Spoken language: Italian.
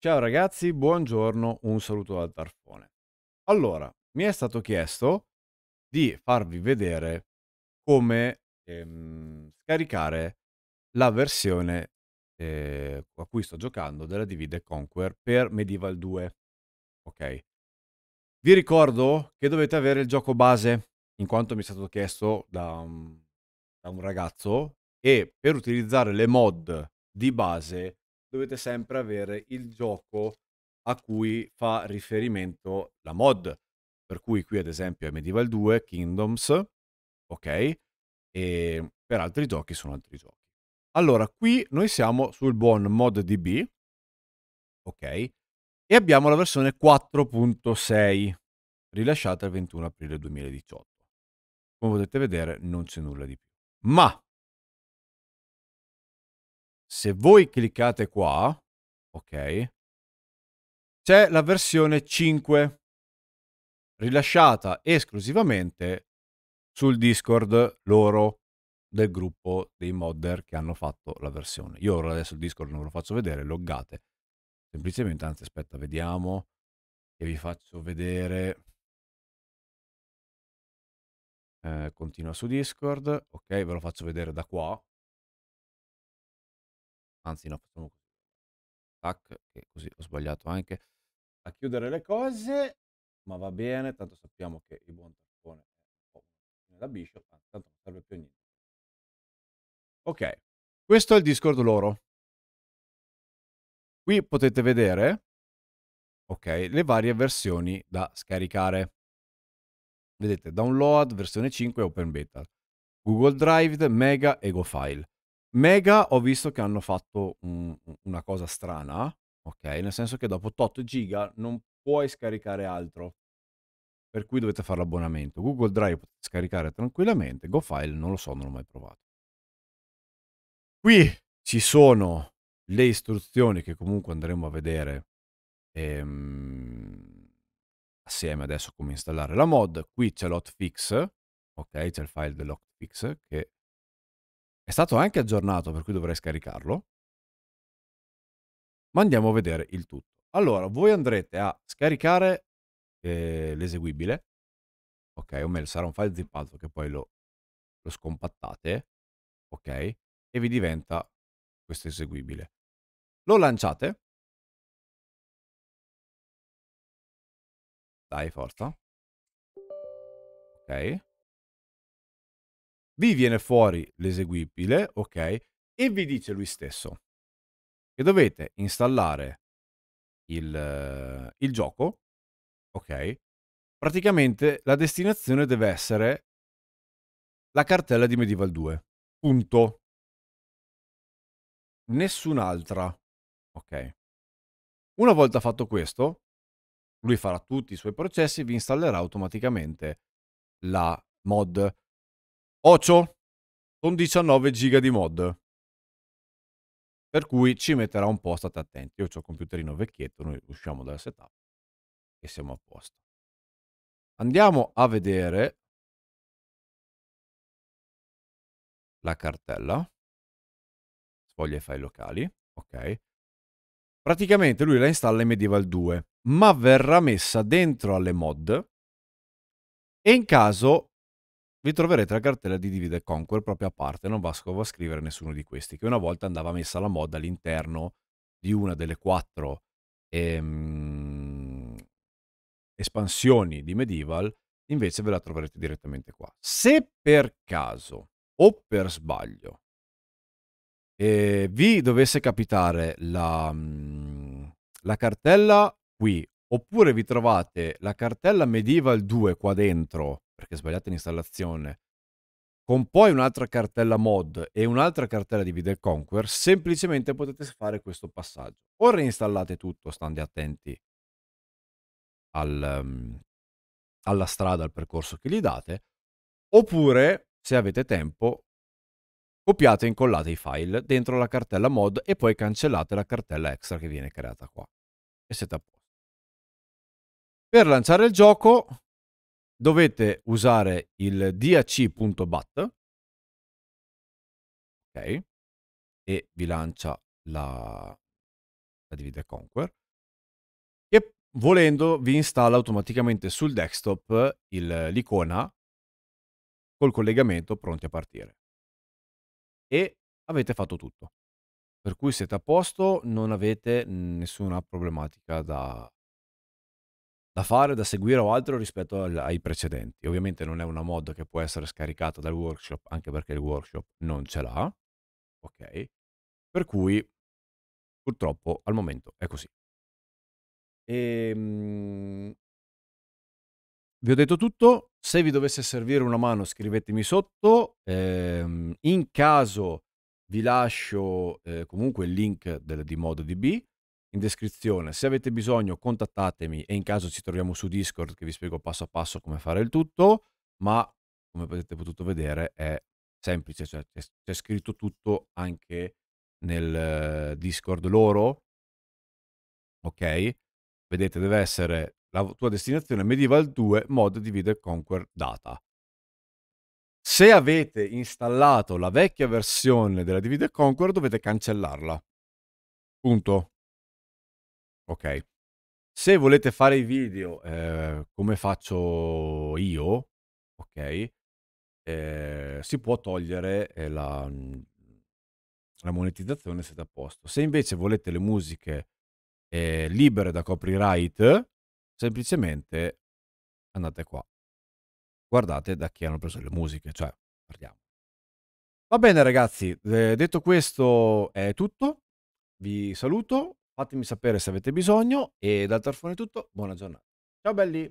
Ciao ragazzi, buongiorno, un saluto da Tarfone. Allora, mi è stato chiesto di farvi vedere come ehm, scaricare la versione eh, a cui sto giocando della Divide Conquer per Medieval 2. Ok. Vi ricordo che dovete avere il gioco base, in quanto mi è stato chiesto da un, da un ragazzo, e per utilizzare le mod di base dovete sempre avere il gioco a cui fa riferimento la mod. Per cui qui ad esempio è Medieval 2, Kingdoms, ok? E per altri giochi sono altri giochi. Allora, qui noi siamo sul buon ModDB, ok? E abbiamo la versione 4.6, rilasciata il 21 aprile 2018. Come potete vedere non c'è nulla di più. Ma se voi cliccate qua, ok, c'è la versione 5 rilasciata esclusivamente sul Discord loro del gruppo dei modder che hanno fatto la versione. Io ora adesso il Discord non ve lo faccio vedere, loggate. Semplicemente, anzi aspetta, vediamo che vi faccio vedere. Eh, continua su Discord, ok, ve lo faccio vedere da qua, anzi no, facciamo così. Tac, che così ho sbagliato anche a chiudere le cose, ma va bene, tanto sappiamo che il buon tampone è un po' da biscio, tanto non serve più a niente. Ok, questo è il Discord loro. Qui potete vedere ok, le varie versioni da scaricare. Vedete, download, versione 5 open beta, Google Drive, Mega e file Mega ho visto che hanno fatto un- una cosa strana, ok, nel senso che dopo tot giga non puoi scaricare altro, per cui dovete fare l'abbonamento. Google Drive potete scaricare tranquillamente, GoFile non lo so, non l'ho mai provato. Qui ci sono le istruzioni che comunque andremo a vedere ehm, assieme adesso come installare la mod. Qui c'è l'hotfix, ok? C'è il file dell'hotfix che è stato anche aggiornato, per cui dovrei scaricarlo. Ma andiamo a vedere il tutto. Allora, voi andrete a scaricare eh, l'eseguibile. Ok, o meglio, sarà un file zippato che poi lo, lo scompattate. Ok, e vi diventa questo eseguibile. Lo lanciate. Dai, forza. Ok vi viene fuori l'eseguibile, ok? E vi dice lui stesso che dovete installare il, il gioco, ok? Praticamente la destinazione deve essere la cartella di Medieval 2. Punto. Nessun'altra. Ok. Una volta fatto questo, lui farà tutti i suoi processi e vi installerà automaticamente la mod. Ocio con 19 giga di mod. Per cui ci metterà un po', state attenti. Io ho il computerino vecchietto, noi usciamo dal setup e siamo a posto. Andiamo a vedere la cartella. Sfoglia i file locali, ok. Praticamente lui la installa in Medieval 2, ma verrà messa dentro alle mod e in caso vi troverete la cartella di Divide e Conquer proprio a parte, non va a scrivere nessuno di questi, che una volta andava messa alla moda all'interno di una delle quattro ehm, espansioni di Medieval, invece ve la troverete direttamente qua. Se per caso o per sbaglio eh, vi dovesse capitare la, mm, la cartella qui, oppure vi trovate la cartella Medieval 2 qua dentro, perché sbagliate l'installazione, con poi un'altra cartella mod e un'altra cartella di Video Conquer, semplicemente potete fare questo passaggio. O reinstallate tutto, stando attenti al, um, alla strada, al percorso che gli date, oppure, se avete tempo, copiate e incollate i file dentro la cartella mod e poi cancellate la cartella extra che viene creata qua. E siete a posto. Per lanciare il gioco dovete usare il dac.bat ok e vi lancia la, la divide conquer e volendo vi installa automaticamente sul desktop l'icona col collegamento pronti a partire e avete fatto tutto per cui siete a posto non avete nessuna problematica da, da fare, da seguire o altro rispetto al, ai precedenti. Ovviamente non è una mod che può essere scaricata dal workshop, anche perché il workshop non ce l'ha, ok? Per cui purtroppo al momento è così. E, mm, vi ho detto tutto, se vi dovesse servire una mano scrivetemi sotto, ehm, in caso vi lascio eh, comunque il link del, di ModoDB, in descrizione. Se avete bisogno contattatemi e in caso ci troviamo su Discord che vi spiego passo a passo come fare il tutto, ma come avete potuto vedere è semplice, cioè c'è, scritto tutto anche nel Discord loro, ok? Vedete deve essere la tua destinazione Medieval 2 mod Divide Conquer Data. Se avete installato la vecchia versione della Divide Conquer dovete cancellarla. Punto Ok. Se volete fare i video eh, come faccio io, ok, eh, si può togliere eh, la, mm, la, monetizzazione siete a posto. Se invece volete le musiche eh, libere da copyright, semplicemente andate qua. Guardate da chi hanno preso le musiche, cioè parliamo. Va bene ragazzi, eh, detto questo è tutto. Vi saluto, Fatemi sapere se avete bisogno e dal Tarfone è tutto, buona giornata. Ciao belli!